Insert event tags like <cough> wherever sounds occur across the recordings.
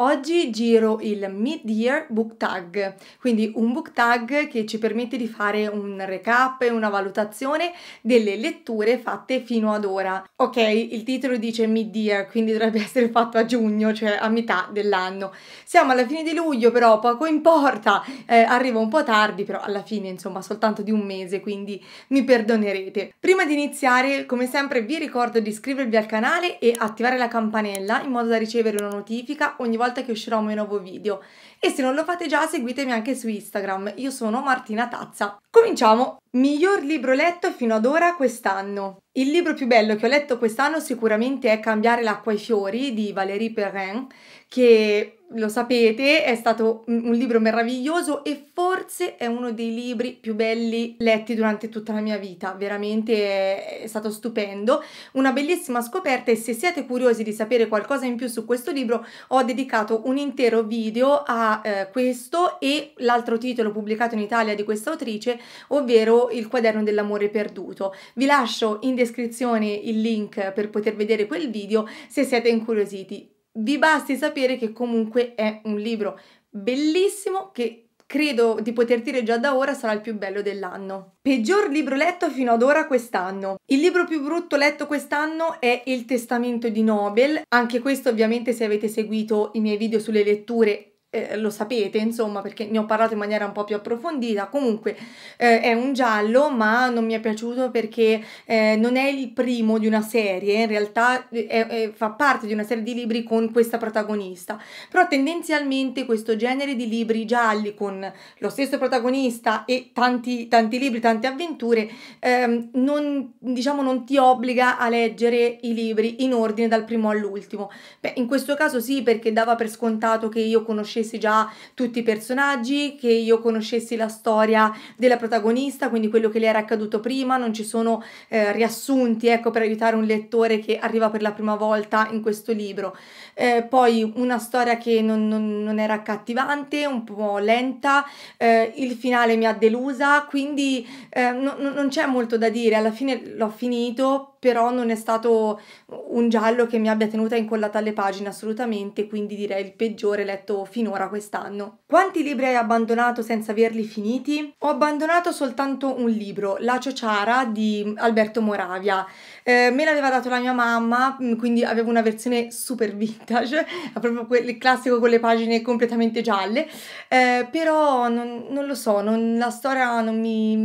Oggi giro il Mid-Year Book Tag, quindi un book tag che ci permette di fare un recap e una valutazione delle letture fatte fino ad ora. Ok, il titolo dice Mid-Year, quindi dovrebbe <laughs> essere fatto a giugno, cioè a metà dell'anno. Siamo alla fine di luglio, però poco importa, eh, arrivo un po' tardi, però alla fine insomma soltanto di un mese, quindi mi perdonerete. Prima di iniziare, come sempre, vi ricordo di iscrivervi al canale e attivare la campanella in modo da ricevere una notifica ogni volta volta che uscirò un mio nuovo video. E se non lo fate già seguitemi anche su Instagram, io sono Martina Tazza. Cominciamo! Miglior libro letto fino ad ora quest'anno. Il libro più bello che ho letto quest'anno sicuramente è Cambiare l'acqua ai fiori di Valérie Perrin, che lo sapete è stato un libro meraviglioso e forse è uno dei libri più belli letti durante tutta la mia vita. Veramente è stato stupendo, una bellissima scoperta e se siete curiosi di sapere qualcosa in più su questo libro ho dedicato un intero video a eh, questo e l'altro titolo pubblicato in Italia di questa autrice, ovvero il quaderno dell'amore perduto. Vi lascio in descrizione il link per poter vedere quel video se siete incuriositi. Vi basti sapere che comunque è un libro bellissimo che credo di poter dire già da ora sarà il più bello dell'anno. Peggior libro letto fino ad ora quest'anno. Il libro più brutto letto quest'anno è Il testamento di Nobel, anche questo ovviamente se avete seguito i miei video sulle letture eh, lo sapete, insomma, perché ne ho parlato in maniera un po' più approfondita. Comunque eh, è un giallo, ma non mi è piaciuto perché eh, non è il primo di una serie, in realtà eh, è, è, fa parte di una serie di libri con questa protagonista. Però tendenzialmente questo genere di libri gialli con lo stesso protagonista e tanti, tanti libri, tante avventure, ehm, non, diciamo, non ti obbliga a leggere i libri in ordine dal primo all'ultimo. Beh, in questo caso sì, perché dava per scontato che io conoscevo conoscessi già tutti i personaggi, che io conoscessi la storia della protagonista, quindi quello che le era accaduto prima, non ci sono eh, riassunti, ecco, per aiutare un lettore che arriva per la prima volta in questo libro. Eh, poi una storia che non, non, non, era accattivante, un po' lenta, eh, il finale mi ha delusa, quindi eh, no, non c'è molto da dire, alla fine l'ho finito, però non è stato un giallo che mi abbia tenuta incollata alle pagine assolutamente, quindi direi il peggiore letto finora quest'anno. Quanti libri hai abbandonato senza averli finiti? Ho abbandonato soltanto un libro, La Ciociara di Alberto Moravia. Eh, me l'aveva dato la mia mamma, mm, quindi avevo una versione super vintage, <laughs> proprio il classico con le pagine completamente gialle, eh, però non, non, lo so, non, la storia non mi,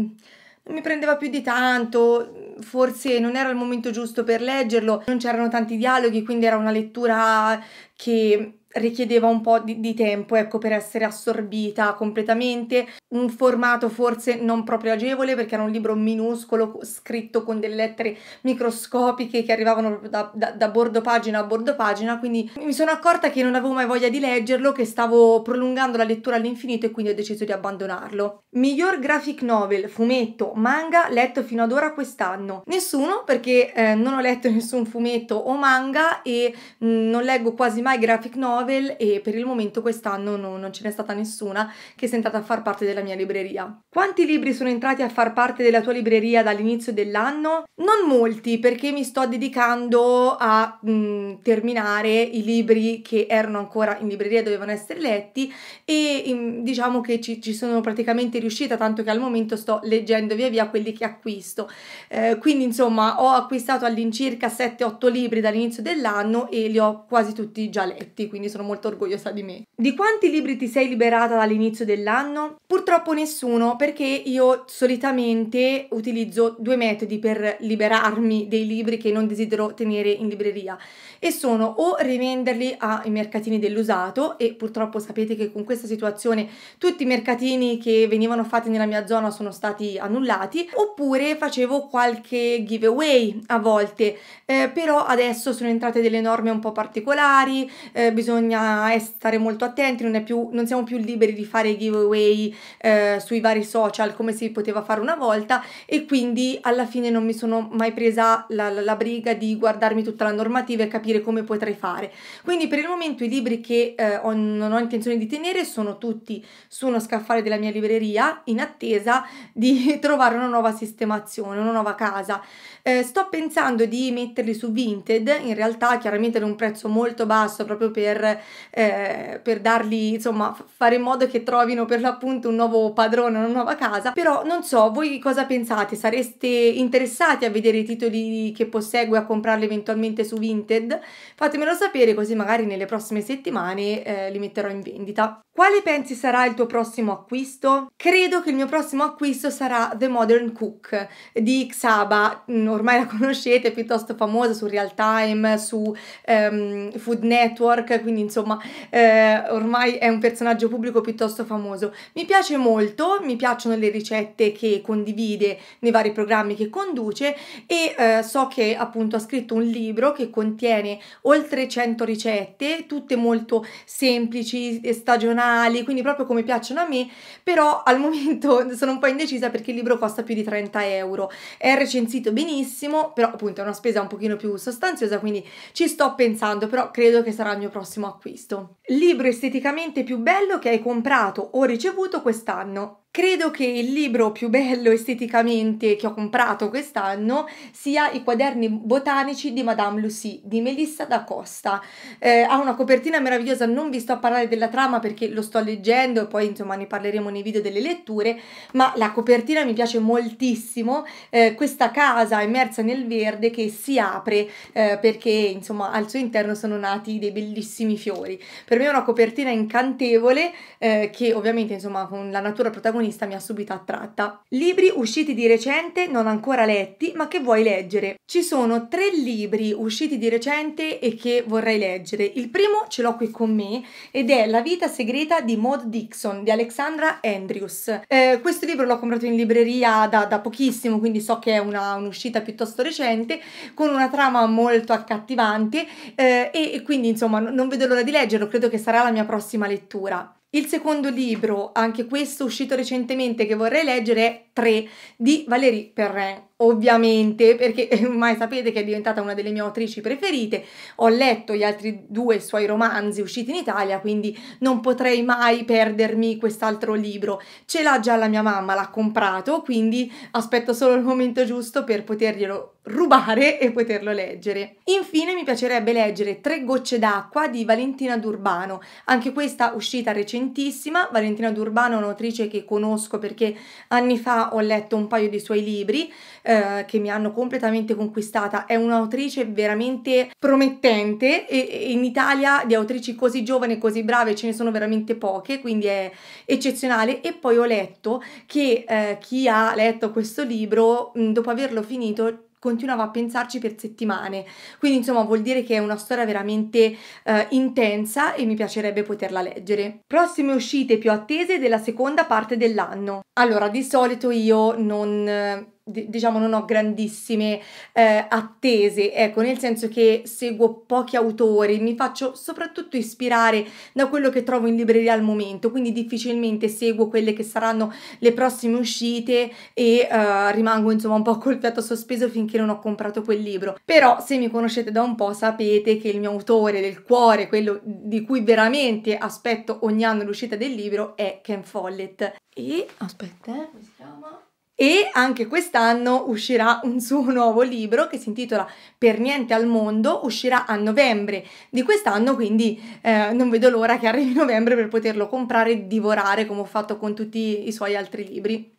non mi prendeva più di tanto forse non era il momento giusto per leggerlo, non c'erano tanti dialoghi, quindi era una lettura che richiedeva un po' di, di, tempo, ecco, per essere assorbita completamente. Un formato forse non proprio agevole perché era un libro minuscolo scritto con delle lettere microscopiche che arrivavano da, da, da bordo pagina a bordo pagina, quindi mi sono accorta che non avevo mai voglia di leggerlo, che stavo prolungando la lettura all'infinito e quindi ho deciso di abbandonarlo. Miglior graphic novel, fumetto, manga letto fino ad ora quest'anno. Nessuno perché eh, non ho letto <laughs> nessun fumetto o manga e mh, mm, non leggo quasi mai graphic novel novel e per il momento quest'anno no, non ce n'è stata nessuna che sia entrata a far parte della mia libreria. Quanti libri sono entrati a far parte della tua libreria dall'inizio dell'anno? Non molti perché mi sto dedicando a mh, mm, terminare i libri che erano ancora in libreria e dovevano essere letti e mh, mm, diciamo che ci, ci, sono praticamente riuscita tanto che al momento sto leggendo via via quelli che acquisto. Eh, quindi insomma ho acquistato all'incirca 7-8 libri dall'inizio dell'anno e li ho quasi tutti già letti, quindi sono molto orgogliosa di me. Di quanti libri ti sei liberata dall'inizio dell'anno? Purtroppo nessuno, perché io solitamente utilizzo due metodi per liberarmi dei libri che non desidero tenere in libreria e sono o rivenderli ai mercatini dell'usato e purtroppo sapete che con questa situazione tutti i mercatini che venivano fatti nella mia zona sono stati annullati oppure facevo qualche giveaway a volte eh, però adesso sono entrate delle norme un po' particolari eh, bisogna bisogna stare molto attenti, non, più, non siamo più liberi di fare giveaway eh, sui vari social come si poteva fare una volta e quindi alla fine non mi sono mai presa la, la, la briga di guardarmi tutta la normativa e capire come potrei fare. Quindi per il momento i libri che eh, ho, non ho intenzione di tenere sono tutti su uno scaffale della mia libreria in attesa di <laughs> trovare una nuova sistemazione, una nuova casa. Eh, sto pensando di metterli su Vinted, in realtà chiaramente ad un prezzo molto basso proprio per, eh, per darli, insomma, fare in modo che trovino per l'appunto un nuovo padrone, una nuova casa, però non so, voi cosa pensate? Sareste interessati a vedere i titoli che possegue a comprarli eventualmente su Vinted? Fatemelo sapere così magari nelle prossime settimane eh, li metterò in vendita. Quale pensi sarà il tuo prossimo acquisto? Credo che il mio prossimo acquisto sarà The Modern Cook di Xaba, ormai la <laughs> conoscete, è piuttosto famosa su Real Time, su ehm, Food Network, quindi insomma eh, ormai è un personaggio pubblico piuttosto famoso. Mi piace molto, mi piacciono le ricette che condivide nei vari programmi che conduce e eh, so che appunto ha scritto un libro che contiene oltre 100 ricette, tutte molto semplici e stagionali, quindi proprio come piacciono a me, però al momento <laughs> sono un po' indecisa perché il libro costa più di 30 euro. È recensito benissimo benissimo, però appunto è una spesa un pochino più sostanziosa, quindi ci sto pensando, però credo che sarà il mio prossimo acquisto. Libro esteticamente più bello che hai comprato o ricevuto quest'anno? Credo che il libro più bello esteticamente che ho comprato quest'anno sia I quaderni botanici di Madame Lucie di Melissa da Costa. Eh, ha una copertina meravigliosa, non vi sto a parlare della trama perché lo sto leggendo e poi insomma ne parleremo nei video delle letture, ma la copertina mi piace moltissimo, eh, questa casa immersa nel verde che si apre eh, perché insomma al suo interno sono nati dei bellissimi fiori. Per me è una copertina incantevole eh, che ovviamente insomma con la natura protagonista protagonista mi ha subito attratta. Libri usciti di recente, non ancora letti, ma che vuoi leggere. Ci sono tre libri usciti di recente e che vorrei leggere. Il primo ce l'ho qui con me ed è La vita segreta di Maud Dixon di Alexandra Andrews. Eh, questo libro l'ho comprato in libreria da, da pochissimo, quindi so che è una, un'uscita piuttosto recente, con una trama molto accattivante eh, e, e quindi insomma non vedo l'ora di leggerlo, credo che sarà la mia prossima lettura. Il secondo libro, anche questo uscito recentemente che vorrei leggere, è 3 di Valérie Perrin ovviamente, perché ormai <laughs> sapete che è diventata una delle mie autrici preferite, ho letto gli altri due suoi romanzi usciti in Italia, quindi non potrei mai perdermi quest'altro libro. Ce l'ha già la mia mamma, l'ha comprato, quindi aspetto solo il momento giusto per poterglielo rubare e poterlo leggere. Infine mi piacerebbe leggere Tre gocce d'acqua di Valentina D'Urbano, anche questa uscita recentissima. Valentina D'Urbano è un'autrice che conosco perché anni fa ho letto un paio di suoi libri, eh, eh, che mi hanno completamente conquistata. È un'autrice veramente promettente e, e in Italia di autrici così giovani e così brave ce ne sono veramente poche, quindi è eccezionale. E poi ho letto che eh, chi ha letto questo libro, dopo averlo finito, continuava a pensarci per settimane. Quindi, insomma, vuol dire che è una storia veramente eh, intensa e mi piacerebbe poterla leggere. Prossime uscite più attese della seconda parte dell'anno. Allora, di solito io non diciamo non ho grandissime eh, attese, ecco, nel senso che seguo pochi autori, mi faccio soprattutto ispirare da quello che trovo in libreria al momento, quindi difficilmente seguo quelle che saranno le prossime uscite e eh, rimango insomma un po' col fiato sospeso finché non ho comprato quel libro. Però se mi conoscete da un po' sapete che il mio autore del cuore, quello di cui veramente aspetto ogni anno l'uscita del libro è Ken Follett. E aspetta, eh, come si chiama? e anche quest'anno uscirà un suo <laughs> nuovo libro che si intitola Per niente al mondo, uscirà a novembre di quest'anno, quindi eh, non vedo l'ora che arrivi <laughs> novembre per poterlo comprare e divorare come ho fatto con tutti i suoi altri libri.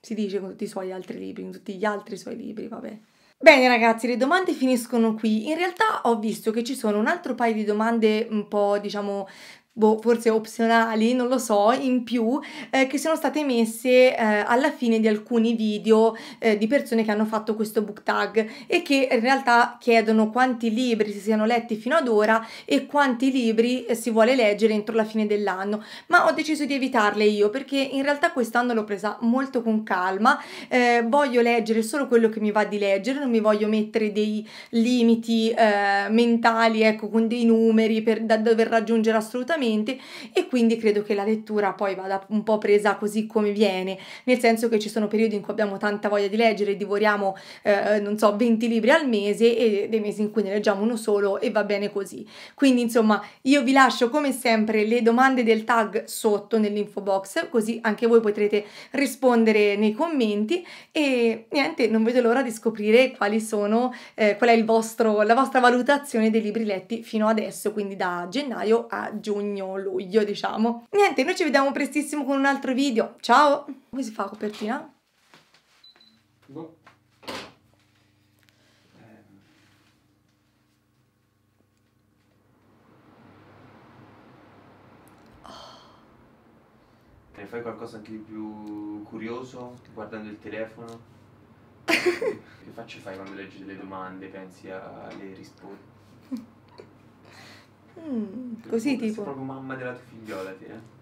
Si dice con tutti i suoi altri libri, con tutti gli altri suoi libri, vabbè. Bene ragazzi, le domande finiscono qui. In realtà ho visto che ci sono un altro paio di domande un po', diciamo, boh, forse opzionali, non lo so, in più, eh, che sono state messe eh, alla fine di alcuni video eh, di persone che hanno fatto questo book tag e che in realtà chiedono quanti libri si siano letti fino ad ora e quanti libri eh, si vuole leggere entro la fine dell'anno, ma ho deciso di evitarle io perché in realtà quest'anno l'ho presa molto con calma, eh, voglio leggere solo quello che mi va di leggere, non mi voglio mettere dei limiti eh, mentali, ecco, con dei numeri per, da dover raggiungere assolutamente sicuramente e quindi credo che la lettura poi vada un po' presa così come viene, nel senso che ci sono periodi in cui abbiamo tanta voglia di leggere, divoriamo, eh, non so, 20 libri al mese e dei mesi in cui ne leggiamo uno solo e va bene così. Quindi insomma io vi lascio come sempre le domande del tag sotto nell'info box, così anche voi potrete rispondere nei commenti e niente, non vedo l'ora di scoprire quali sono, eh, qual è vostro, la vostra valutazione dei libri letti fino adesso, quindi da gennaio a giugno giugno-luglio, diciamo. Niente, noi ci vediamo prestissimo con un altro video. Ciao! Come si fa la copertina? Boh. Te ne fai qualcosa anche di più curioso guardando il telefono? <laughs> che faccio fai quando leggi delle domande, pensi alle risposte? Mm, così boh, tipo. Sei proprio mamma della tua figliola, ti, eh?